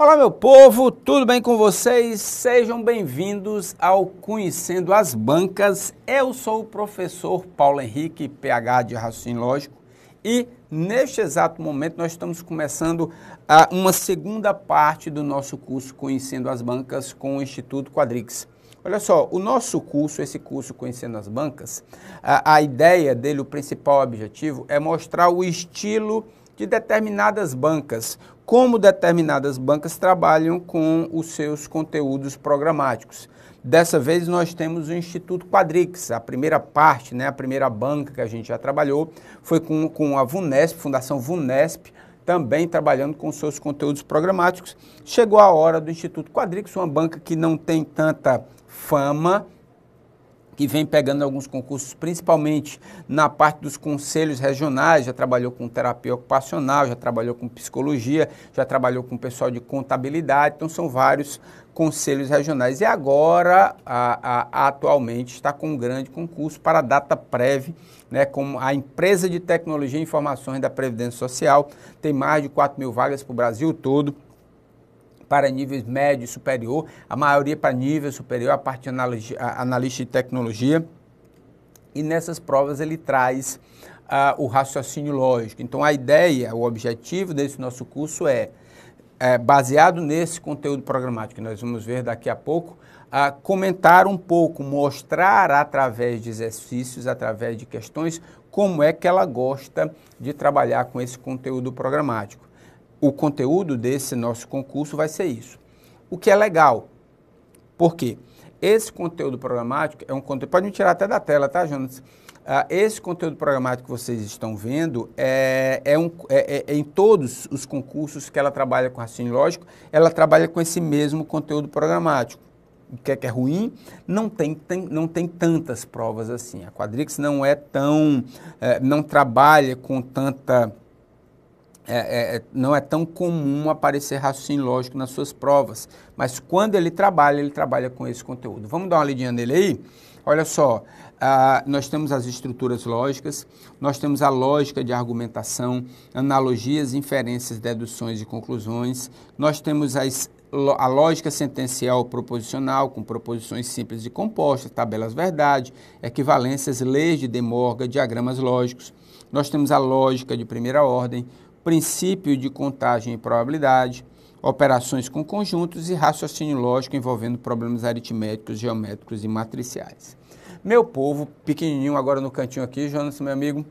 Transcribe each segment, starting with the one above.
Olá, meu povo, tudo bem com vocês? Sejam bem-vindos ao Conhecendo as Bancas. Eu sou o professor Paulo Henrique, PH de Raciocínio Lógico, e neste exato momento nós estamos começando ah, uma segunda parte do nosso curso Conhecendo as Bancas com o Instituto Quadrix. Olha só, o nosso curso, esse curso Conhecendo as Bancas, a, ah, a ideia dele, o principal objetivo é mostrar o estilo de determinadas bancas, como determinadas bancas trabalham com os seus conteúdos programáticos. Dessa vez nós temos o Instituto Quadrix, a primeira parte, né, a primeira banca que a gente já trabalhou foi com, com a VUNESP, Fundação VUNESP, também trabalhando com seus conteúdos programáticos. Chegou a hora do Instituto Quadrix, uma banca que não tem tanta fama, que vem pegando alguns concursos, principalmente na parte dos conselhos regionais, já trabalhou com terapia ocupacional, já trabalhou com psicologia, já trabalhou com pessoal de contabilidade, então são vários conselhos regionais. E agora, a, a, atualmente, está com um grande concurso para a Data prévia, né, como a empresa de tecnologia e informações da Previdência Social, tem mais de 4 mil vagas para o Brasil todo para níveis médio e superior, a maioria para nível superior, a parte de analista de tecnologia. E nessas provas ele traz ah, o raciocínio lógico. Então a ideia, o objetivo desse nosso curso é, é baseado nesse conteúdo programático que nós vamos ver daqui a pouco, ah, comentar um pouco, mostrar através de exercícios, através de questões, como é que ela gosta de trabalhar com esse conteúdo programático o conteúdo desse nosso concurso vai ser isso. O que é legal, porque esse conteúdo programático é um conteúdo. Pode me tirar até da tela, tá, Jonas? Ah, esse conteúdo programático que vocês estão vendo é, é, um, é, é, é, em todos os concursos que ela trabalha com raciocínio lógico, ela trabalha com esse mesmo conteúdo programático. O que é, que é ruim? Não tem, tem, não tem tantas provas assim. A Quadrix não é tão. Eh, não trabalha com tanta é, é, é, não é tão comum aparecer raciocínio lógico nas suas provas, mas quando ele trabalha, ele trabalha com esse conteúdo. Vamos dar uma lidinha nele aí? Olha só, ah, nós temos as estruturas lógicas, nós temos a lógica de argumentação, analogias, inferências, deduções e conclusões, nós temos as, a lógica sentencial proposicional, com proposições simples e compostas, tabelas verdade, equivalências, leis de demorga, diagramas lógicos. Nós temos a lógica de primeira ordem, princípio de contagem e probabilidade, operações com conjuntos e raciocínio lógico envolvendo problemas aritméticos, geométricos e matriciais. Meu povo, pequenininho agora no cantinho aqui, Jonas, meu amigo,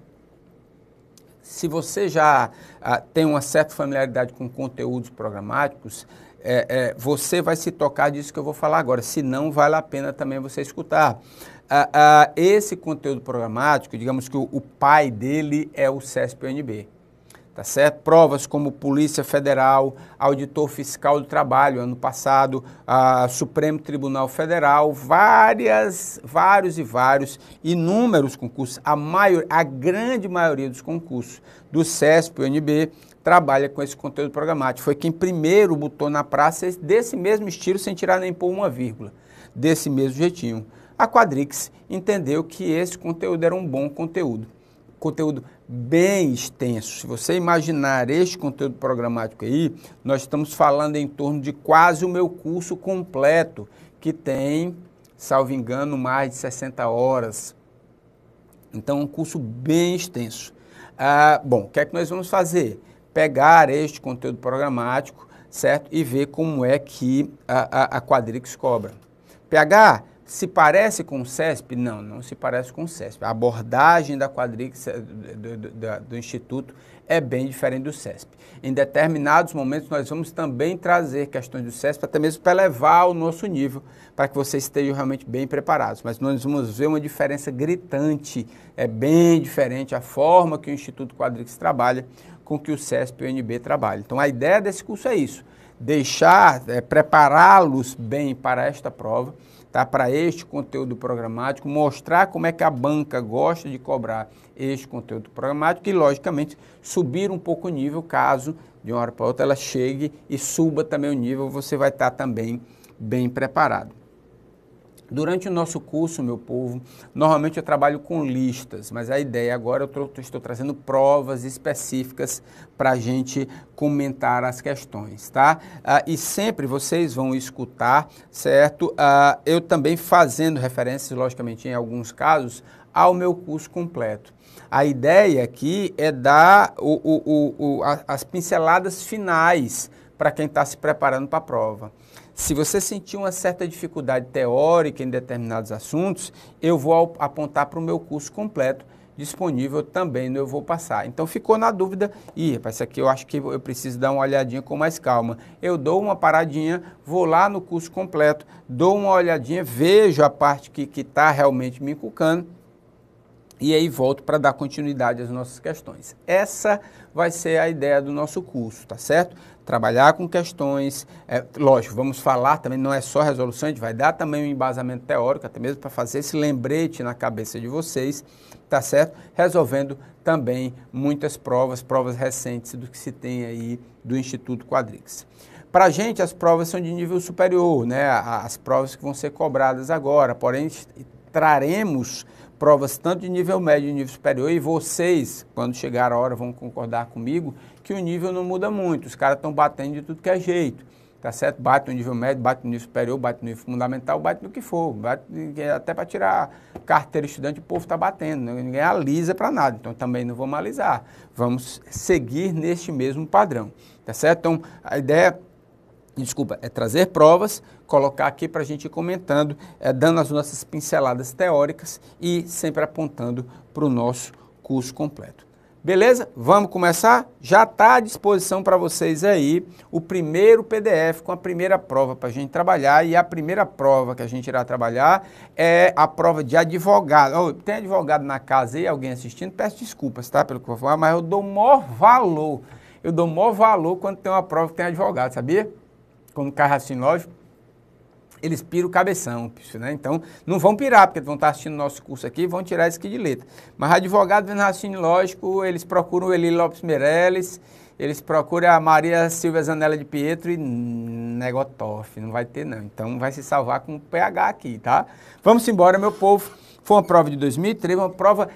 se você já ah, tem uma certa familiaridade com conteúdos programáticos, é, é, você vai se tocar disso que eu vou falar agora. Se não, vale a pena também você escutar. Ah, ah, esse conteúdo programático, digamos que o, o pai dele é o CESP-UNB tá certo? Provas como Polícia Federal, Auditor Fiscal do Trabalho, ano passado, a Supremo Tribunal Federal, várias, vários e vários, inúmeros concursos, a, maior, a grande maioria dos concursos do CESP, UNB, trabalha com esse conteúdo programático. Foi quem primeiro botou na praça desse mesmo estilo, sem tirar nem pôr uma vírgula, desse mesmo jeitinho. A Quadrix entendeu que esse conteúdo era um bom conteúdo conteúdo bem extenso. Se você imaginar este conteúdo programático aí, nós estamos falando em torno de quase o meu curso completo, que tem, salvo engano, mais de 60 horas. Então, é um curso bem extenso. Ah, bom, o que é que nós vamos fazer? Pegar este conteúdo programático, certo? E ver como é que a, a, a Quadrix cobra. PH, se parece com o CESP? Não, não se parece com o CESP. A abordagem da quadrix do, do, do, do, Instituto é bem diferente do CESP. Em determinados momentos, nós vamos também trazer questões do CESP, até mesmo para elevar o nosso nível, para que vocês estejam realmente bem preparados. Mas nós vamos ver uma diferença gritante, é bem diferente a forma que o Instituto Quadrix trabalha com que o CESP e o UNB trabalham. Então, a ideia desse curso é isso, deixar, é, prepará-los bem para esta prova, tá? para este conteúdo programático, mostrar como é que a banca gosta de cobrar este conteúdo programático e, logicamente, subir um pouco o nível caso de uma hora para outra ela chegue e suba também o nível, você vai estar tá também bem preparado. Durante o nosso curso, meu povo, normalmente eu trabalho com listas, mas a ideia agora eu estou trazendo provas específicas para a gente comentar as questões, tá? Ah, e sempre vocês vão escutar, certo? Ah, eu também fazendo referências, logicamente, em alguns casos, ao meu curso completo. A ideia aqui é dar o, o, o, as pinceladas finais para quem está se preparando para a prova. Se você sentir uma certa dificuldade teórica em determinados assuntos, eu vou apontar para o meu curso completo disponível também no Eu Vou Passar. Então ficou na dúvida, e rapaz, isso aqui eu acho que eu preciso dar uma olhadinha com mais calma. Eu dou uma paradinha, vou lá no curso completo, dou uma olhadinha, vejo a parte que está realmente me inculcando e aí volto para dar continuidade às nossas questões. Essa vai ser a ideia do nosso curso, tá certo? trabalhar com questões, é, lógico, vamos falar também, não é só resolução, a gente vai dar também um embasamento teórico, até mesmo para fazer esse lembrete na cabeça de vocês, tá certo? Resolvendo também muitas provas, provas recentes do que se tem aí do Instituto Quadrix. Para a gente, as provas são de nível superior, né? As provas que vão ser cobradas agora, porém, traremos provas tanto de nível médio e nível superior, e vocês, quando chegar a hora, vão concordar comigo que o nível não muda muito, os caras estão batendo de tudo que é jeito, tá certo? Bate no nível médio, bate no nível superior, bate no nível fundamental, bate no que for, bate, até para tirar carteira estudante, o povo está batendo, né? ninguém alisa para nada, então também não vamos alisar, vamos seguir neste mesmo padrão, tá certo? Então, a ideia desculpa, é trazer provas, colocar aqui para a gente ir comentando, é, dando as nossas pinceladas teóricas e sempre apontando para o nosso curso completo. Beleza? Vamos começar? Já está à disposição para vocês aí o primeiro PDF com a primeira prova para a gente trabalhar. E a primeira prova que a gente irá trabalhar é a prova de advogado. Oh, tem advogado na casa aí, alguém assistindo? Peço desculpas, tá? Pelo que eu vou falar, mas eu dou maior valor. Eu dou maior valor quando tem uma prova que tem advogado, sabia? como lógico eles piram o cabeção, né? Então, não vão pirar, porque vão estar assistindo nosso curso aqui vão tirar isso aqui de letra. Mas advogado vendo raciocínio lógico, eles procuram o Eli Lopes Meirelles, eles procuram a Maria Silvia Zanella de Pietro e Negotoff, não vai ter não. Então, vai se salvar com o PH aqui, tá? Vamos embora, meu povo. Foi uma prova de 2003, uma prova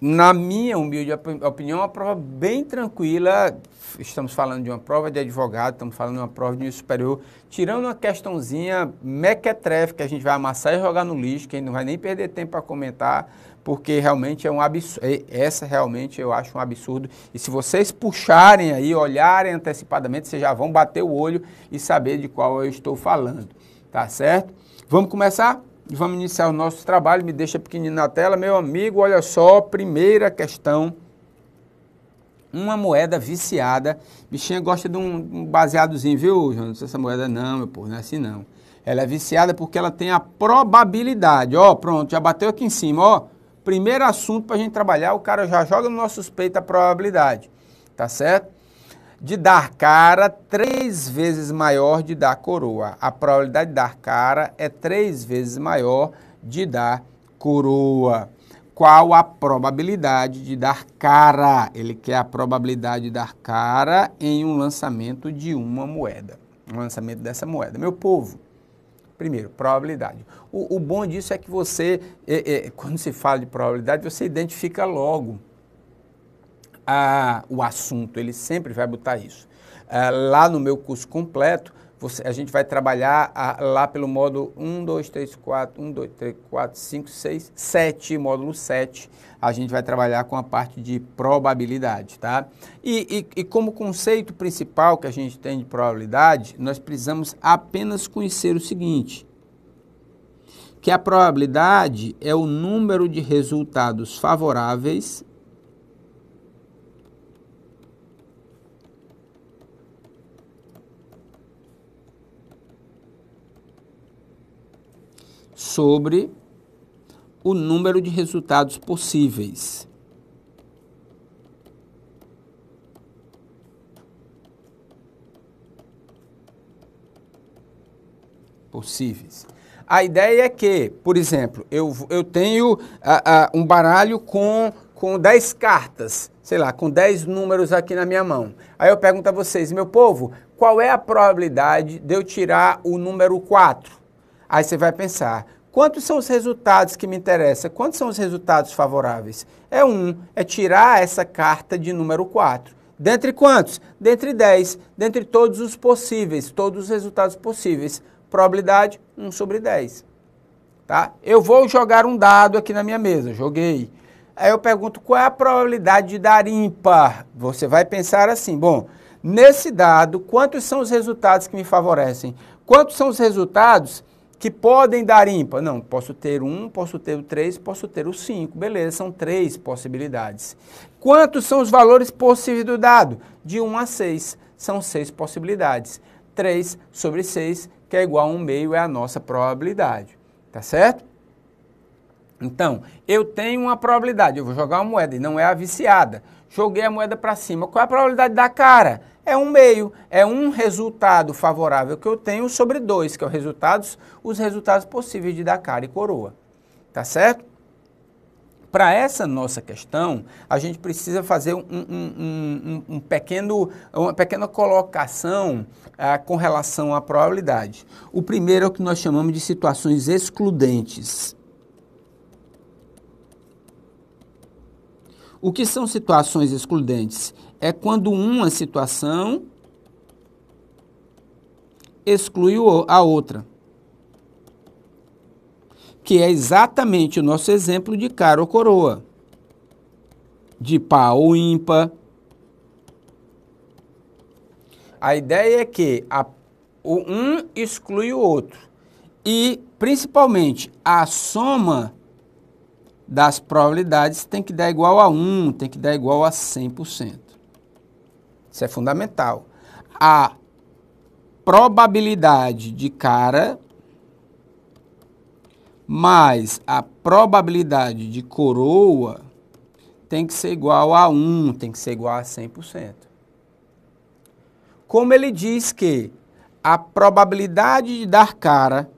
na minha humilde opinião, é uma prova bem tranquila. Estamos falando de uma prova de advogado, estamos falando de uma prova de nível superior, tirando uma questãozinha mequetrefe que a gente vai amassar e jogar no lixo, que a gente não vai nem perder tempo para comentar, porque realmente é um absurdo. Essa realmente eu acho um absurdo. E se vocês puxarem aí, olharem antecipadamente, vocês já vão bater o olho e saber de qual eu estou falando. Tá certo? Vamos começar? Vamos iniciar o nosso trabalho, me deixa pequenininho na tela. Meu amigo, olha só, primeira questão. Uma moeda viciada. Bichinha gosta de um baseadozinho, viu, se Essa moeda não, meu povo, não é assim não. Ela é viciada porque ela tem a probabilidade. Ó, pronto, já bateu aqui em cima, ó. Primeiro assunto para a gente trabalhar, o cara já joga no nosso suspeito a probabilidade, tá certo? de dar cara três vezes maior de dar coroa. A probabilidade de dar cara é três vezes maior de dar coroa. Qual a probabilidade de dar cara? Ele quer a probabilidade de dar cara em um lançamento de uma moeda. Um lançamento dessa moeda. Meu povo, primeiro, probabilidade. O, o bom disso é que você, é, é, quando se fala de probabilidade, você identifica logo a, o assunto, ele sempre vai botar isso. Ah, lá no meu curso completo, você, a gente vai trabalhar a, lá pelo módulo 1, 2, 3, 4, 1, 2, 3, 4, 5, 6, 7, módulo 7, a gente vai trabalhar com a parte de probabilidade, tá? E, e, e como conceito principal que a gente tem de probabilidade, nós precisamos apenas conhecer o seguinte, que a probabilidade é o número de resultados favoráveis sobre o número de resultados possíveis. Possíveis. A ideia é que, por exemplo, eu, eu tenho a, a, um baralho com, com 10 cartas, sei lá, com 10 números aqui na minha mão. Aí eu pergunto a vocês, meu povo, qual é a probabilidade de eu tirar o número 4? Aí você vai pensar, Quantos são os resultados que me interessam? Quantos são os resultados favoráveis? É um, é tirar essa carta de número 4. Dentre quantos? Dentre 10, dentre todos os possíveis, todos os resultados possíveis. Probabilidade 1 sobre 10. Tá? Eu vou jogar um dado aqui na minha mesa, joguei. Aí eu pergunto qual é a probabilidade de dar ímpar. Você vai pensar assim, bom, nesse dado, quantos são os resultados que me favorecem? Quantos são os resultados que podem dar ímpar. Não, posso ter um, posso ter o três, posso ter o cinco. Beleza, são três possibilidades. Quantos são os valores possíveis do dado? De 1 um a 6, são seis possibilidades. 3 sobre 6, que é igual a 1 meio, é a nossa probabilidade. Tá certo? Então, eu tenho uma probabilidade, eu vou jogar uma moeda e não é a viciada. Joguei a moeda para cima. Qual é a probabilidade da cara? é um meio, é um resultado favorável que eu tenho sobre dois, que é os resultados, os resultados possíveis de dar cara e coroa. Tá certo? Para essa nossa questão, a gente precisa fazer um, um, um, um pequeno, uma pequena colocação ah, com relação à probabilidade. O primeiro é o que nós chamamos de situações excludentes. O que são situações excludentes? é quando uma situação exclui a outra. Que é exatamente o nosso exemplo de cara ou coroa, de pau ou ímpar. A ideia é que a, o um exclui o outro. E, principalmente, a soma das probabilidades tem que dar igual a 1, tem que dar igual a 100%. Isso é fundamental. A probabilidade de cara mais a probabilidade de coroa tem que ser igual a 1, tem que ser igual a 100%. Como ele diz que a probabilidade de dar cara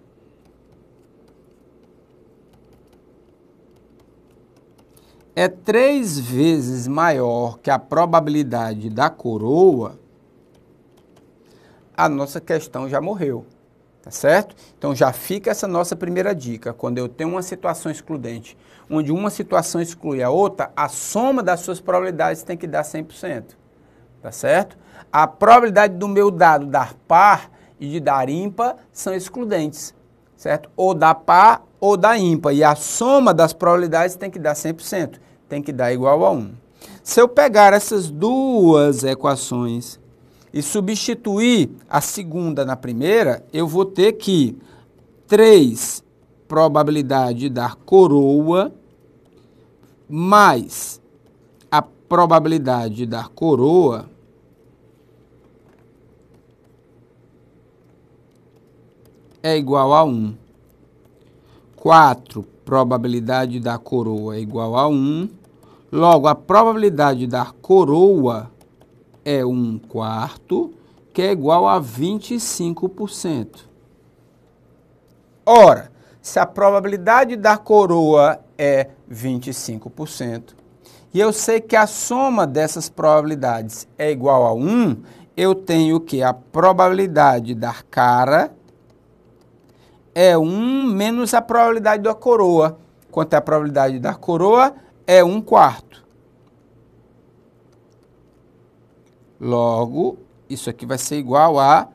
é três vezes maior que a probabilidade da coroa, a nossa questão já morreu. Tá certo? Então já fica essa nossa primeira dica. Quando eu tenho uma situação excludente, onde uma situação exclui a outra, a soma das suas probabilidades tem que dar 100%. Tá certo? A probabilidade do meu dado dar par e de dar ímpar são excludentes. Certo? Ou dá par ou dá ímpar. E a soma das probabilidades tem que dar 100% tem que dar igual a 1. Se eu pegar essas duas equações e substituir a segunda na primeira, eu vou ter que 3 probabilidade de dar coroa mais a probabilidade de dar coroa é igual a 1. 4 probabilidade da coroa é igual a 1 Logo, a probabilidade de dar coroa é 1 quarto, que é igual a 25%. Ora, se a probabilidade de dar coroa é 25%, e eu sei que a soma dessas probabilidades é igual a 1, eu tenho que a probabilidade de dar cara é 1 menos a probabilidade da coroa. Quanto é a probabilidade de dar coroa? é 1 quarto. Logo, isso aqui vai ser igual a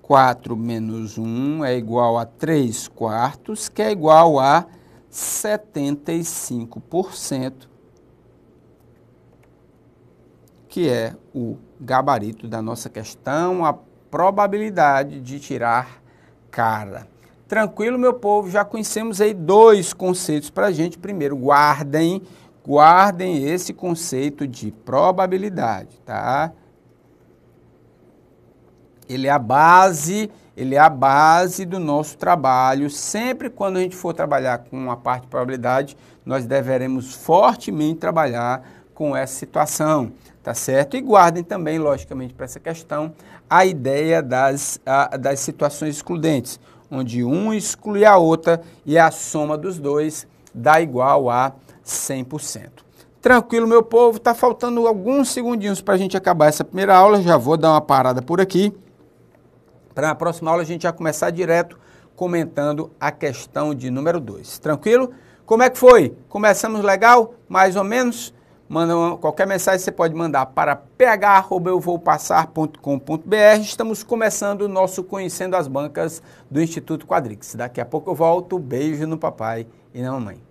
4 menos 1 é igual a 3 quartos, que é igual a 75%, que é o gabarito da nossa questão, a probabilidade de tirar cara. Tranquilo, meu povo, já conhecemos aí dois conceitos para a gente. Primeiro, guardem, guardem esse conceito de probabilidade, tá? Ele é a base, ele é a base do nosso trabalho. Sempre quando a gente for trabalhar com a parte de probabilidade, nós deveremos fortemente trabalhar com essa situação, tá certo? E guardem também, logicamente, para essa questão, a ideia das, a, das situações excludentes onde um exclui a outra e a soma dos dois dá igual a 100%. Tranquilo, meu povo, está faltando alguns segundinhos para a gente acabar essa primeira aula. Já vou dar uma parada por aqui. Para a próxima aula, a gente já começar direto comentando a questão de número 2. Tranquilo? Como é que foi? Começamos legal? Mais ou menos? Manda uma, qualquer mensagem você pode mandar para ph@euvopassar.com.br. Estamos começando o nosso conhecendo as bancas do Instituto Quadrix. Daqui a pouco eu volto. Beijo no papai e na mamãe.